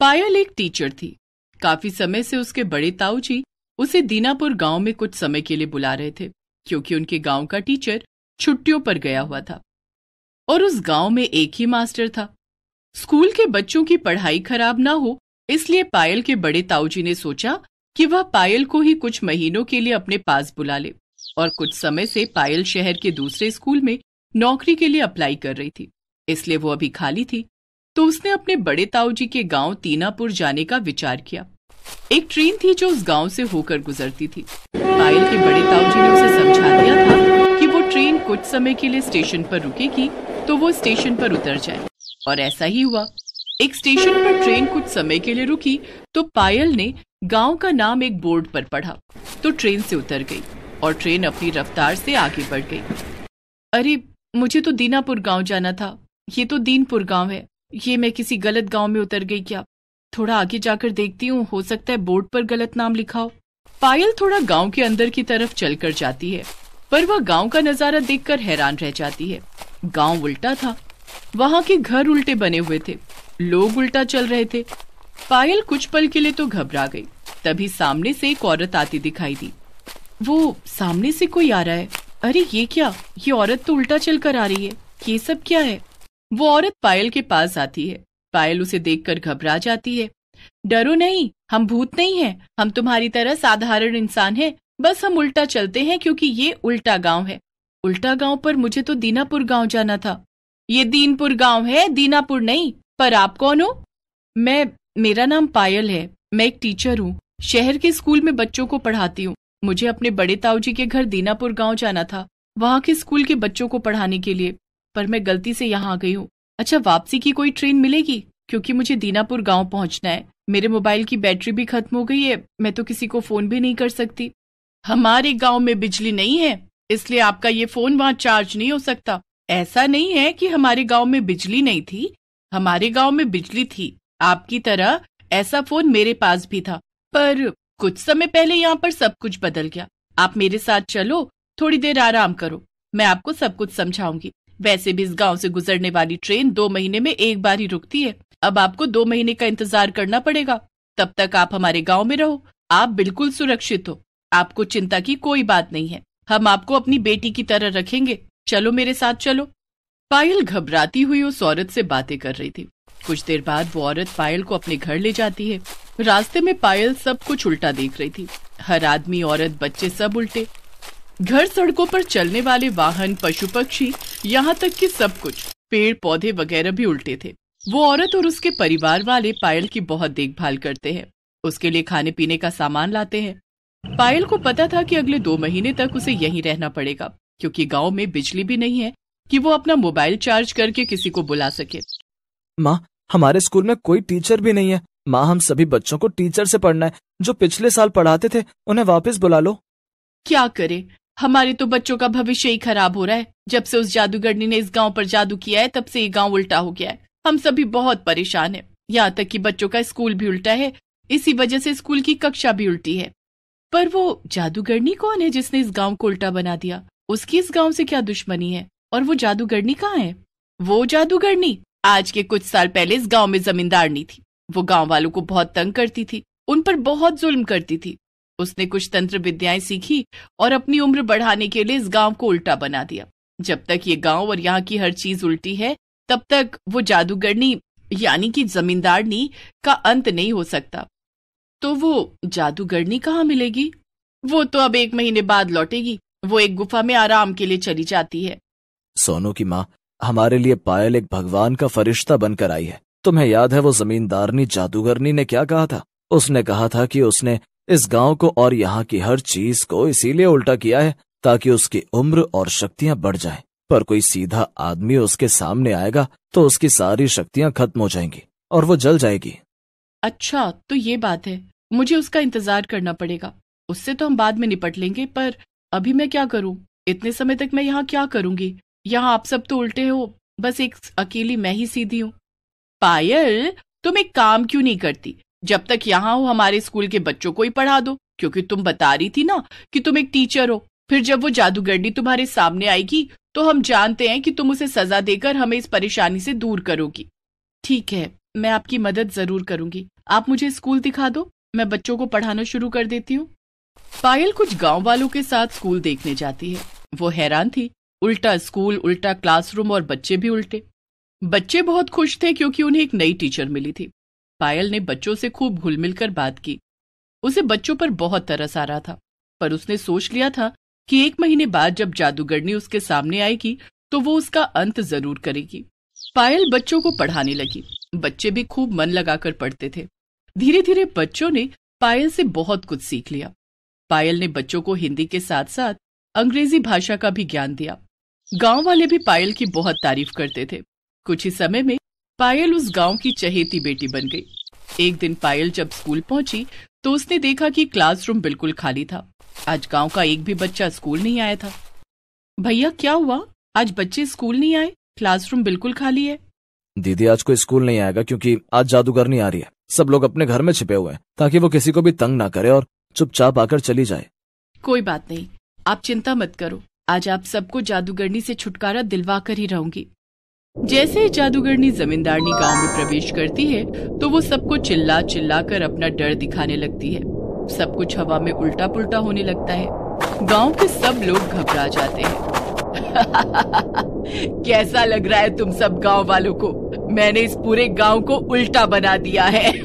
पायल एक टीचर थी काफी समय से उसके बड़े ताऊ जी उसे दीनापुर गांव में कुछ समय के लिए बुला रहे थे क्योंकि उनके गांव का टीचर छुट्टियों पर गया हुआ था और उस गांव में एक ही मास्टर था स्कूल के बच्चों की पढ़ाई खराब ना हो इसलिए पायल के बड़े ताऊजी ने सोचा कि वह पायल को ही कुछ महीनों के लिए अपने पास बुला ले और कुछ समय से पायल शहर के दूसरे स्कूल में नौकरी के लिए अप्लाई कर रही थी इसलिए वो अभी खाली थी तो उसने अपने बड़े ताऊजी के गांव तीनापुर जाने का विचार किया एक ट्रेन थी जो उस गांव से होकर गुजरती थी पायल के बड़े ताऊजी ने उसे समझा दिया था कि वो ट्रेन कुछ समय के लिए स्टेशन पर रुकेगी तो वो स्टेशन पर उतर जाए और ऐसा ही हुआ एक स्टेशन पर ट्रेन कुछ समय के लिए रुकी तो पायल ने गांव का नाम एक बोर्ड पर पढ़ा तो ट्रेन से उतर गई और ट्रेन अपनी रफ्तार से आगे बढ़ गई अरे मुझे तो दीनापुर गांव जाना था ये तो दीनपुर गांव है ये मैं किसी गलत गांव में उतर गई क्या थोड़ा आगे जाकर देखती हूँ हो सकता है बोर्ड पर गलत नाम लिखा हो पायल थोड़ा गांव के अंदर की तरफ चलकर जाती है पर वह गांव का नजारा देखकर हैरान रह जाती है गांव उल्टा था वहाँ के घर उल्टे बने हुए थे लोग उल्टा चल रहे थे पायल कुछ पल के लिए तो घबरा गई तभी सामने से एक औरत आती दिखाई दी वो सामने से कोई आ रहा है अरे ये क्या ये औरत तो उल्टा चल कर आ रही है ये सब क्या है वो औरत पायल के पास आती है पायल उसे देखकर घबरा जाती है डरो नहीं हम भूत नहीं हैं हम तुम्हारी तरह साधारण इंसान हैं बस हम उल्टा चलते हैं क्योंकि ये उल्टा गांव है उल्टा गांव पर मुझे तो दीनापुर गांव जाना था ये दीनपुर गांव है दीनापुर नहीं पर आप कौन हो मैं मेरा नाम पायल है मैं एक टीचर हूँ शहर के स्कूल में बच्चों को पढ़ाती हूँ मुझे अपने बड़े ताऊ जी के घर दीनापुर गांव जाना था वहाँ के स्कूल के बच्चों को पढ़ाने के लिए पर मैं गलती से यहाँ आ गई हूँ अच्छा वापसी की कोई ट्रेन मिलेगी क्योंकि मुझे दीनापुर गांव पहुंचना है मेरे मोबाइल की बैटरी भी खत्म हो गई है मैं तो किसी को फोन भी नहीं कर सकती हमारे गांव में बिजली नहीं है इसलिए आपका ये फोन वहाँ चार्ज नहीं हो सकता ऐसा नहीं है कि हमारे गांव में बिजली नहीं थी हमारे गांव में बिजली थी आपकी तरह ऐसा फोन मेरे पास भी था पर कुछ समय पहले यहाँ पर सब कुछ बदल गया आप मेरे साथ चलो थोड़ी देर आराम करो मैं आपको सब कुछ समझाऊंगी वैसे भी इस गांव से गुजरने वाली ट्रेन दो महीने में एक बार ही रुकती है अब आपको दो महीने का इंतजार करना पड़ेगा तब तक आप हमारे गाँव में रहो आप बिल्कुल सुरक्षित हो आपको चिंता की कोई बात नहीं है हम आपको अपनी बेटी की तरह रखेंगे चलो मेरे साथ चलो पायल घबराती हुई उस औरत से बातें कर रही थी कुछ देर बाद वो औरत पायल को अपने घर ले जाती है रास्ते में पायल सब कुछ उल्टा देख रही थी हर आदमी औरत बच्चे सब उल्टे घर सड़कों पर चलने वाले वाहन पशु पक्षी यहाँ तक कि सब कुछ पेड़ पौधे वगैरह भी उल्टे थे वो औरत और उसके परिवार वाले पायल की बहुत देखभाल करते हैं उसके लिए खाने पीने का सामान लाते हैं पायल को पता था कि अगले दो महीने तक उसे यहीं रहना पड़ेगा क्योंकि गांव में बिजली भी नहीं है कि वो अपना मोबाइल चार्ज करके किसी को बुला सके माँ हमारे स्कूल में कोई टीचर भी नहीं है माँ हम सभी बच्चों को टीचर से पढ़ना है जो पिछले साल पढ़ाते थे उन्हें वापस बुला लो क्या करे हमारे तो बच्चों का भविष्य ही खराब हो रहा है जब से उस जादूगरनी ने इस गांव पर जादू किया है तब से ये गांव उल्टा हो गया है हम सभी बहुत परेशान हैं। यहाँ तक कि बच्चों का स्कूल भी उल्टा है इसी वजह से स्कूल की कक्षा भी उल्टी है पर वो जादूगरनी कौन है जिसने इस गाँव को उल्टा बना दिया उसकी इस गाँव से क्या दुश्मनी है और वो जादूगरनी कहाँ है वो जादूगरनी आज के कुछ साल पहले इस गाँव में जमींदारनी थी वो गाँव वालों को बहुत तंग करती थी उन पर बहुत जुल्म करती थी उसने कुछ तंत्र विद्याएं सीखी और अपनी उम्र बढ़ाने के लिए इस गांव को उल्टा बना दिया जब तक ये गांव और यहाँ की हर चीज उल्टी है तब तक वो जादूगरनी यानी कि जमींदारनी का अंत नहीं हो सकता तो वो जादूगरनी कहाँ मिलेगी वो तो अब एक महीने बाद लौटेगी वो एक गुफा में आराम के लिए चली जाती है सोनू की माँ हमारे लिए पायल एक भगवान का फरिश्ता बनकर आई है तुम्हें याद है वो जमींदारनी जादूगरनी ने क्या कहा था उसने कहा था कि उसने इस गांव को और यहाँ की हर चीज को इसीलिए उल्टा किया है ताकि उसकी उम्र और शक्तियाँ बढ़ जाए पर कोई सीधा आदमी उसके सामने आएगा तो उसकी सारी शक्तियाँ खत्म हो जाएंगी और वो जल जाएगी अच्छा तो ये बात है मुझे उसका इंतजार करना पड़ेगा उससे तो हम बाद में निपट लेंगे पर अभी मैं क्या करूँ इतने समय तक मैं यहाँ क्या करूँगी यहाँ आप सब तो उल्टे हो बस एक अकेली मैं ही सीधी हूँ पायल तुम एक काम क्यों नहीं करती जब तक यहाँ हो हमारे स्कूल के बच्चों को ही पढ़ा दो क्योंकि तुम बता रही थी ना कि तुम एक टीचर हो फिर जब वो जादूगरनी तुम्हारे सामने आएगी तो हम जानते हैं कि तुम उसे सजा देकर हमें इस परेशानी से दूर करोगी ठीक है मैं आपकी मदद जरूर करूंगी आप मुझे स्कूल दिखा दो मैं बच्चों को पढ़ाना शुरू कर देती हूँ पायल कुछ गांव वालों के साथ स्कूल देखने जाती है वो हैरान थी उल्टा स्कूल उल्टा क्लासरूम और बच्चे भी उल्टे बच्चे बहुत खुश थे क्योंकि उन्हें एक नई टीचर मिली थी पायल ने बच्चों से खूब घुल मिलकर बात की उसे बच्चों पर बहुत तरस आ रहा था पर उसने सोच लिया था कि एक महीने बाद जब जादूगरनी उसके सामने आएगी तो वो उसका अंत जरूर करेगी पायल बच्चों को पढ़ाने लगी बच्चे भी खूब मन लगाकर पढ़ते थे धीरे धीरे बच्चों ने पायल से बहुत कुछ सीख लिया पायल ने बच्चों को हिंदी के साथ साथ अंग्रेजी भाषा का भी ज्ञान दिया गांव वाले भी पायल की बहुत तारीफ करते थे कुछ ही समय में पायल उस गांव की चहेती बेटी बन गई एक दिन पायल जब स्कूल पहुंची तो उसने देखा कि क्लासरूम बिल्कुल खाली था आज गांव का एक भी बच्चा स्कूल नहीं आया था भैया क्या हुआ आज बच्चे स्कूल नहीं आए क्लासरूम बिल्कुल खाली है दीदी आज कोई स्कूल नहीं आएगा क्योंकि आज जादूगर नहीं आ रही है सब लोग अपने घर में छिपे हुए हैं ताकि वो किसी को भी तंग ना करे और चुपचाप आकर चली जाए कोई बात नहीं आप चिंता मत करो आज आप सबको जादूगरनी से छुटकारा दिलवा कर ही रहूंगी जैसे ही जादूगरनी जमींदारनी गांव में प्रवेश करती है तो वो सबको चिल्ला चिल्ला कर अपना डर दिखाने लगती है सब कुछ हवा में उल्टा पुल्टा होने लगता है गांव के सब लोग घबरा जाते हैं कैसा लग रहा है तुम सब गांव वालों को मैंने इस पूरे गांव को उल्टा बना दिया है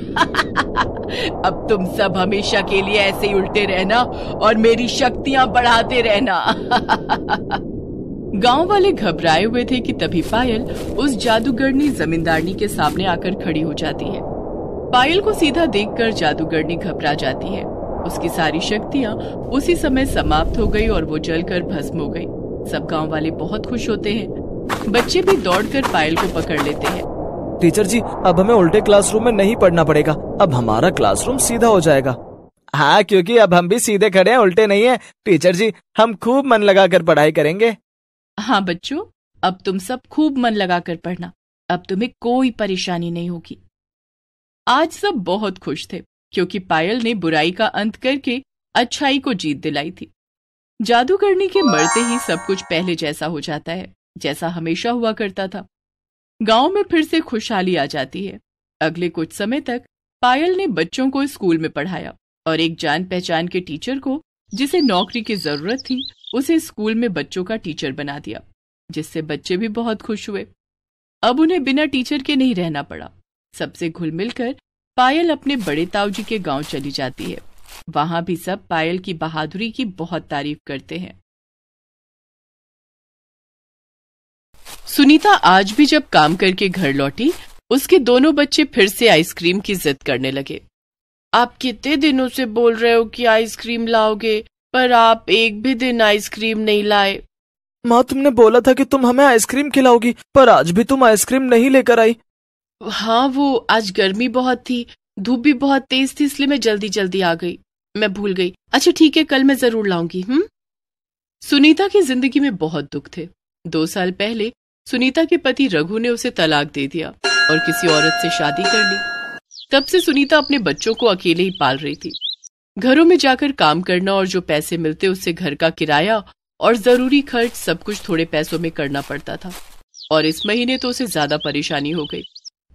अब तुम सब हमेशा के लिए ऐसे ही उल्टे रहना और मेरी शक्तियां बढ़ाते रहना गांव वाले घबराए हुए थे कि तभी पायल उस जादूगरनी जमींदारनी के सामने आकर खड़ी हो जाती है पायल को सीधा देखकर जादूगरनी घबरा जाती है उसकी सारी शक्तियाँ उसी समय समाप्त हो गई और वो जलकर भस्म हो गई सब गांव वाले बहुत खुश होते हैं बच्चे भी दौड़कर पायल को पकड़ लेते हैं टीचर जी अब हमें उल्टे क्लासरूम में नहीं पढ़ना पड़ेगा अब हमारा क्लासरूम सीधा हो जाएगा हाँ क्योंकि अब हम भी सीधे खड़े हैं उल्टे नहीं है टीचर जी हम खूब मन लगाकर पढ़ाई करेंगे हाँ बच्चों अब तुम सब खूब मन लगाकर पढ़ना अब तुम्हें कोई परेशानी नहीं होगी आज सब बहुत खुश थे क्योंकि पायल ने बुराई का अंत करके अच्छाई को जीत दिलाई थी जादू करने के मरते ही सब कुछ पहले जैसा हो जाता है जैसा हमेशा हुआ करता था गांव में फिर से खुशहाली आ जाती है अगले कुछ समय तक पायल ने बच्चों को स्कूल में पढ़ाया और एक जान पहचान के टीचर को जिसे नौकरी की जरूरत थी उसे स्कूल में बच्चों का टीचर बना दिया जिससे बच्चे भी बहुत खुश हुए अब उन्हें बिना टीचर के नहीं रहना पड़ा सबसे घुल मिलकर पायल अपने बड़े ताऊजी के गांव चली जाती है वहां भी सब पायल की बहादुरी की बहुत तारीफ करते हैं सुनीता आज भी जब काम करके घर लौटी उसके दोनों बच्चे फिर से आइसक्रीम की जिद करने लगे आप कितने दिनों से बोल रहे हो कि आइसक्रीम लाओगे पर आप एक भी दिन आइसक्रीम नहीं लाए माँ तुमने बोला था कि तुम हमें आइसक्रीम खिलाओगी पर आज भी तुम आइसक्रीम नहीं लेकर आई हाँ वो आज गर्मी बहुत थी धूप भी बहुत तेज थी इसलिए मैं जल्दी जल्दी आ गई मैं भूल गई अच्छा ठीक है कल मैं जरूर लाऊंगी हम्म सुनीता की जिंदगी में बहुत दुख थे दो साल पहले सुनीता के पति रघु ने उसे तलाक दे दिया और किसी औरत से शादी कर ली तब से सुनीता अपने बच्चों को अकेले ही पाल रही थी घरों में जाकर काम करना और जो पैसे मिलते उससे घर का किराया और जरूरी खर्च सब कुछ थोड़े पैसों में करना पड़ता था और इस महीने तो उसे ज्यादा परेशानी हो गई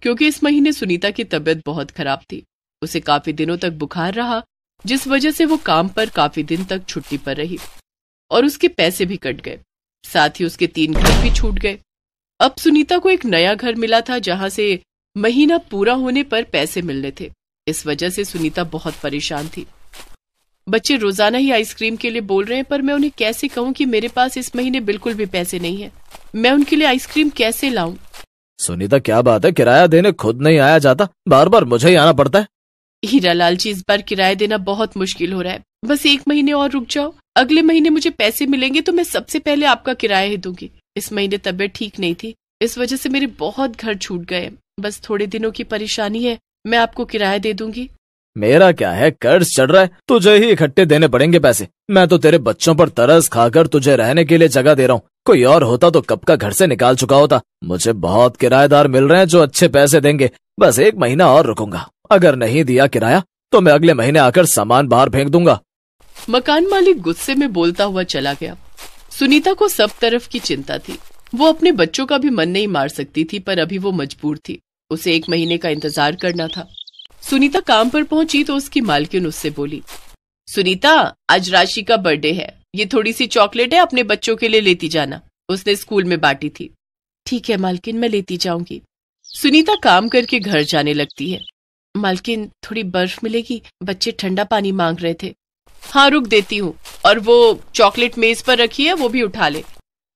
क्योंकि इस महीने सुनीता की तबीयत बहुत खराब थी उसे काफी दिनों तक बुखार रहा जिस वजह से वो काम पर काफी दिन तक छुट्टी पर रही और उसके पैसे भी कट गए साथ ही उसके तीन घर भी छूट गए अब सुनीता को एक नया घर मिला था जहां से महीना पूरा होने पर पैसे मिलने थे इस वजह से सुनीता बहुत परेशान थी बच्चे रोजाना ही आइसक्रीम के लिए बोल रहे हैं पर मैं उन्हें कैसे कहूं कि मेरे पास इस महीने बिल्कुल भी पैसे नहीं है मैं उनके लिए आइसक्रीम कैसे लाऊं सुनीता क्या बात है किराया देने खुद नहीं आया जाता बार बार मुझे ही आना पड़ता है हीरा लाल जी इस बार किराया देना बहुत मुश्किल हो रहा है बस एक महीने और रुक जाओ अगले महीने मुझे पैसे मिलेंगे तो मैं सबसे पहले आपका किराया ही दूंगी इस महीने तबीयत ठीक नहीं थी इस वजह से मेरे बहुत घर छूट गए बस थोड़े दिनों की परेशानी है मैं आपको किराया दे दूंगी मेरा क्या है कर्ज चढ़ रहा है तुझे ही इकट्ठे देने पड़ेंगे पैसे मैं तो तेरे बच्चों पर तरस खाकर तुझे रहने के लिए जगह दे रहा हूँ कोई और होता तो कब का घर से निकाल चुका होता मुझे बहुत किराएदार मिल रहे हैं जो अच्छे पैसे देंगे बस एक महीना और रुकूंगा अगर नहीं दिया किराया तो मैं अगले महीने आकर सामान बाहर फेंक दूंगा मकान मालिक गुस्से में बोलता हुआ चला गया सुनीता को सब तरफ की चिंता थी वो अपने बच्चों का भी मन नहीं मार सकती थी पर अभी वो मजबूर थी उसे एक महीने का इंतजार करना था सुनीता काम पर पहुंची तो उसकी मालकिन उससे बोली सुनीता आज राशि का बर्थडे है ये थोड़ी सी चॉकलेट है अपने बच्चों के लिए लेती जाना उसने स्कूल में बांटी थी ठीक है मालकिन मैं लेती जाऊंगी सुनीता काम करके घर जाने लगती है मालकिन थोड़ी बर्फ मिलेगी बच्चे ठंडा पानी मांग रहे थे हाँ रुक देती हूँ और वो चॉकलेट मेज पर रखी है वो भी उठा ले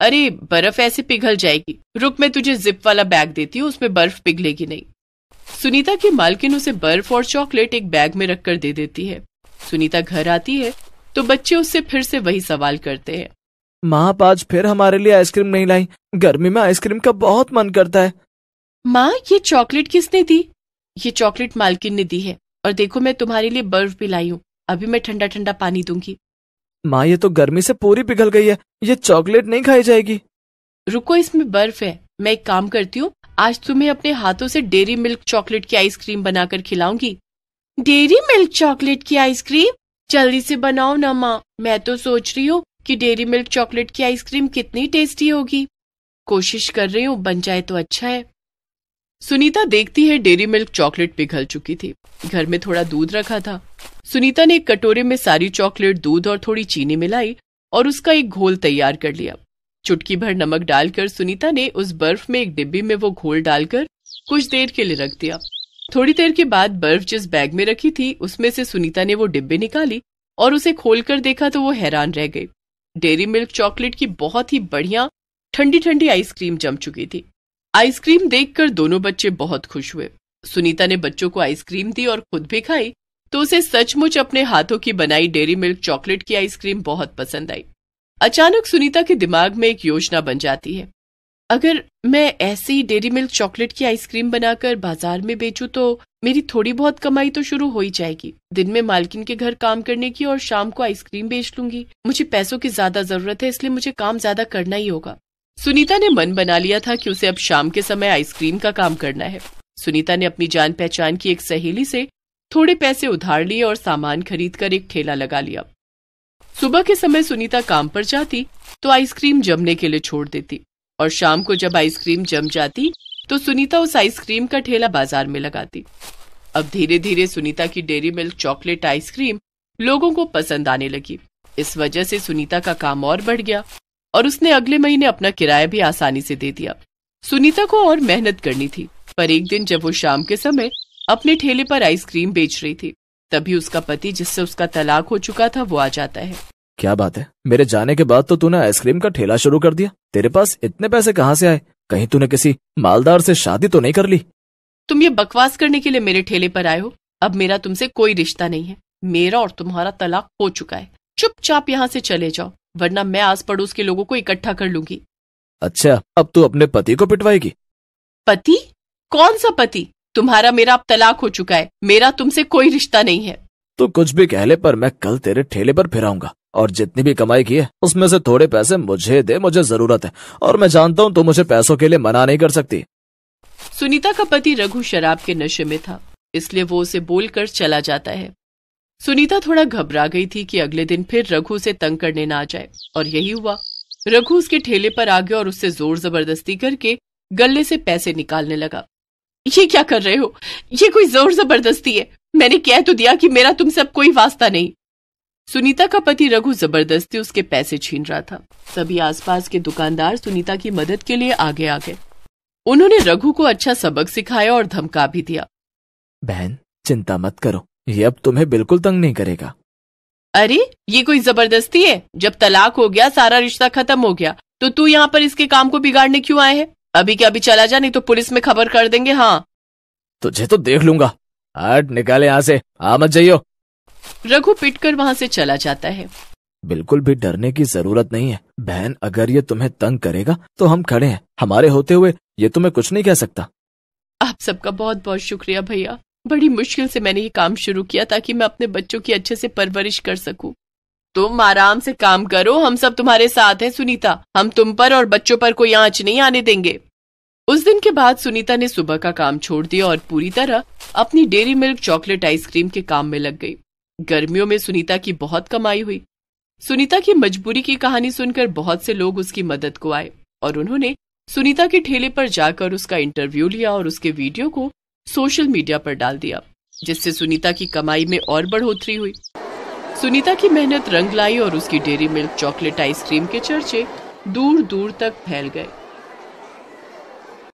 अरे बर्फ ऐसे पिघल जाएगी रुक मैं तुझे जिप वाला बैग देती हूँ उसमें बर्फ पिघलेगी नहीं सुनीता की मालकिन उसे बर्फ और चॉकलेट एक बैग में रखकर दे देती है सुनीता घर आती है तो बच्चे उससे फिर से वही सवाल करते हैं माँ आप आज फिर हमारे लिए आइसक्रीम नहीं लाई गर्मी में आइसक्रीम का बहुत मन करता है माँ ये चॉकलेट किसने दी ये चॉकलेट मालकिन ने दी है और देखो मैं तुम्हारे लिए बर्फ भी लाई हूँ अभी मैं ठंडा ठंडा पानी दूंगी माँ ये तो गर्मी से पूरी पिघल गई है ये चॉकलेट नहीं खाई जाएगी रुको इसमें बर्फ है मैं एक काम करती हूँ आज तुम्हें अपने हाथों से डेरी मिल्क चॉकलेट की आइसक्रीम बनाकर खिलाऊंगी डेरी मिल्क चॉकलेट की आइसक्रीम जल्दी से बनाओ ना माँ मैं तो सोच रही हूँ कि डेरी मिल्क चॉकलेट की आइसक्रीम कितनी टेस्टी होगी कोशिश कर रही हूँ बन जाए तो अच्छा है सुनीता देखती है डेरी मिल्क चॉकलेट पिघल चुकी थी घर में थोड़ा दूध रखा था सुनीता ने एक कटोरे में सारी चॉकलेट दूध और थोड़ी चीनी मिलाई और उसका एक घोल तैयार कर लिया चुटकी भर नमक डालकर सुनीता ने उस बर्फ में एक डिब्बी में वो घोल डालकर कुछ देर के लिए रख दिया थोड़ी देर के बाद बर्फ जिस बैग में रखी थी उसमें से सुनीता ने वो डिब्बे निकाली और उसे खोलकर देखा तो वो हैरान रह गई डेरी मिल्क चॉकलेट की बहुत ही बढ़िया ठंडी ठंडी आइसक्रीम जम चुकी थी आइसक्रीम देखकर दोनों बच्चे बहुत खुश हुए सुनीता ने बच्चों को आइसक्रीम दी और खुद भी खाई तो उसे सचमुच अपने हाथों की बनाई डेरी मिल्क चॉकलेट की आइसक्रीम बहुत पसंद आई अचानक सुनीता के दिमाग में एक योजना बन जाती है अगर मैं ऐसी डेरी मिल्क चॉकलेट की आइसक्रीम बनाकर बाजार में बेचूं तो मेरी थोड़ी बहुत कमाई तो शुरू हो ही जाएगी दिन में मालकिन के घर काम करने की और शाम को आइसक्रीम बेच लूंगी मुझे पैसों की ज्यादा जरूरत है इसलिए मुझे काम ज्यादा करना ही होगा सुनीता ने मन बना लिया था कि उसे अब शाम के समय आइसक्रीम का काम करना है सुनीता ने अपनी जान पहचान की एक सहेली से थोड़े पैसे उधार लिए और सामान खरीदकर एक ठेला लगा लिया सुबह के समय सुनीता काम पर जाती तो आइसक्रीम जमने के लिए छोड़ देती और शाम को जब आइसक्रीम जम जाती तो सुनीता उस आइसक्रीम का ठेला बाजार में लगाती अब धीरे धीरे सुनीता की डेयरी मिल्क चॉकलेट आइसक्रीम लोगों को पसंद आने लगी इस वजह से सुनीता का काम और बढ़ गया और उसने अगले महीने अपना किराया भी आसानी से दे दिया सुनीता को और मेहनत करनी थी पर एक दिन जब वो शाम के समय अपने ठेले पर आइसक्रीम बेच रही थी तभी उसका पति जिससे उसका तलाक हो चुका था वो आ जाता है क्या बात है मेरे जाने के बाद तो तूने आइसक्रीम का ठेला शुरू कर दिया तेरे पास इतने पैसे कहाँ से आए कहीं तूने किसी मालदार से शादी तो नहीं कर ली तुम ये बकवास करने के लिए मेरे ठेले पर आए हो अब मेरा तुमसे कोई रिश्ता नहीं है मेरा और तुम्हारा तलाक हो चुका है चुपचाप यहाँ से चले जाओ वरना मैं आस पड़ोस के लोगों को इकट्ठा कर लूंगी अच्छा अब तू अपने पति को पिटवाएगी पति कौन सा पति तुम्हारा मेरा अब तलाक हो चुका है मेरा तुमसे कोई रिश्ता नहीं है तू तो कुछ भी कह ले पर मैं कल तेरे ठेले पर फिराऊंगा और जितनी भी कमाई की है उसमें से थोड़े पैसे मुझे दे मुझे जरूरत है और मैं जानता हूँ तू मुझे पैसों के लिए मना नहीं कर सकती सुनीता का पति रघु शराब के नशे में था इसलिए वो उसे बोलकर चला जाता है सुनीता थोड़ा घबरा गई थी कि अगले दिन फिर रघु उसे तंग करने ना आ जाए और यही हुआ रघु उसके ठेले पर आ गया और उससे जोर जबरदस्ती करके गले से पैसे निकालने लगा ये क्या कर रहे हो ये कोई जोर जबरदस्ती है मैंने कह तो दिया कि मेरा तुम सब कोई वास्ता नहीं सुनीता का पति रघु जबरदस्ती उसके पैसे छीन रहा था सभी आसपास के दुकानदार सुनीता की मदद के लिए आगे आ गए उन्होंने रघु को अच्छा सबक सिखाया और धमका भी दिया बहन चिंता मत करो ये अब तुम्हें बिल्कुल तंग नहीं करेगा अरे ये कोई जबरदस्ती है जब तलाक हो गया सारा रिश्ता खत्म हो गया तो तू यहाँ पर इसके काम को बिगाड़ने क्यों आए है अभी क्या अभी चला जा नहीं तो पुलिस में खबर कर देंगे हाँ तुझे तो देख लूंगा हट निकाले यहाँ से आ हाँ, मत जाइयो रघु पिट कर वहाँ से चला जाता है बिल्कुल भी डरने की जरूरत नहीं है बहन अगर ये तुम्हें तंग करेगा तो हम खड़े हैं हमारे होते हुए ये तुम्हें कुछ नहीं कह सकता आप सबका बहुत बहुत शुक्रिया भैया बड़ी मुश्किल से मैंने ये काम शुरू किया ताकि मैं अपने बच्चों की अच्छे से परवरिश कर सकूं। तुम आराम से काम करो हम सब तुम्हारे साथ हैं सुनीता हम तुम पर और बच्चों पर कोई आंच नहीं आने देंगे उस दिन के बाद सुनीता ने सुबह का काम छोड़ दिया और पूरी तरह अपनी डेरी मिल्क चॉकलेट आइसक्रीम के काम में लग गई गर्मियों में सुनीता की बहुत कमाई हुई सुनीता की मजबूरी की कहानी सुनकर बहुत से लोग उसकी मदद को आए और उन्होंने सुनीता के ठेले पर जाकर उसका इंटरव्यू लिया और उसके वीडियो को सोशल मीडिया पर डाल दिया जिससे सुनीता की कमाई में और बढ़ोतरी हुई सुनीता की मेहनत रंग लाई और उसकी डेरी मिल्क चॉकलेट आइसक्रीम के चर्चे दूर दूर तक फैल गए